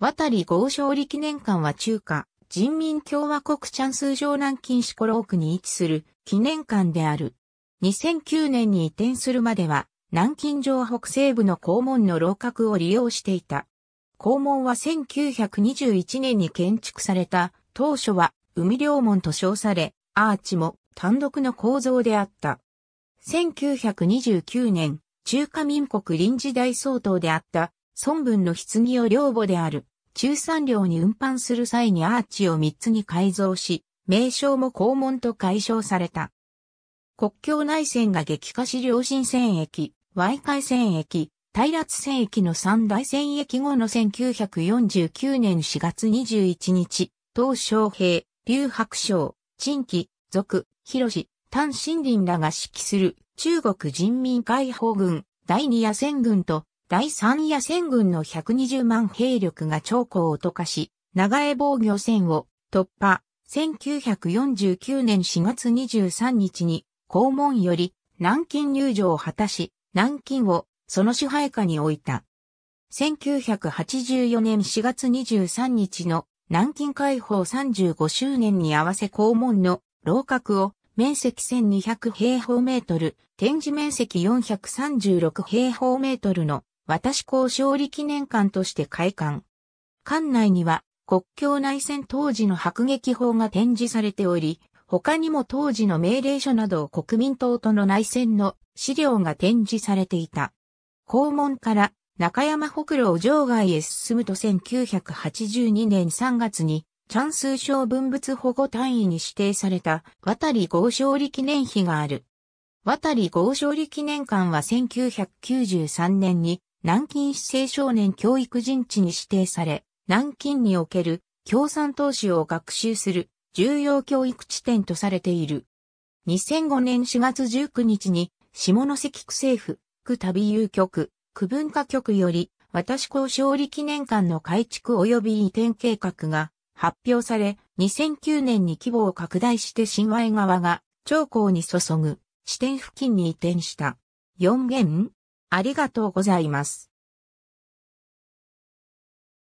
渡り豪勝利記念館は中華、人民共和国チャンス城南京市コロー区に位置する記念館である。2009年に移転するまでは、南京城北西部の校門の楼閣を利用していた。校門は1921年に建築された、当初は海両門と称され、アーチも単独の構造であった。1929年、中華民国臨時大総統であった孫文の棺を両母である、中山陵に運搬する際にアーチを3つに改造し、名称も公門と解消された。国境内戦が激化し両親戦役、Y 海戦役、大辣戦役の三大戦役後の1949年4月21日、東昌平、劉白将、陳紀、族、広志、丹森林らが指揮する中国人民解放軍第二野戦軍と第三野戦軍の120万兵力が長江を溶かし、長江防御線を突破。1949年4月23日に、公門より南京入場を果たし、南京をその支配下に置いた。1984年4月23日の南京解放35周年に合わせ公門の楼閣を面積1200平方メートル、展示面積436平方メートルの私校勝利記念館として開館。館内には国境内戦当時の迫撃砲が展示されており、他にも当時の命令書など国民党との内戦の資料が展示されていた。校門から中山北路場外へ進むと1982年3月にチャンス賞文物保護単位に指定された渡り高勝利記念碑がある。渡り高勝利記念館は1993年に南京市青少年教育人地に指定され、南京における共産党史を学習する重要教育地点とされている。2005年4月19日に下関区政府、区旅遊局、区文化局より私校勝利記念館の改築及び移転計画が発表され、2009年に規模を拡大して新江川が長江に注ぐ支店付近に移転した。4元ありがとうございます。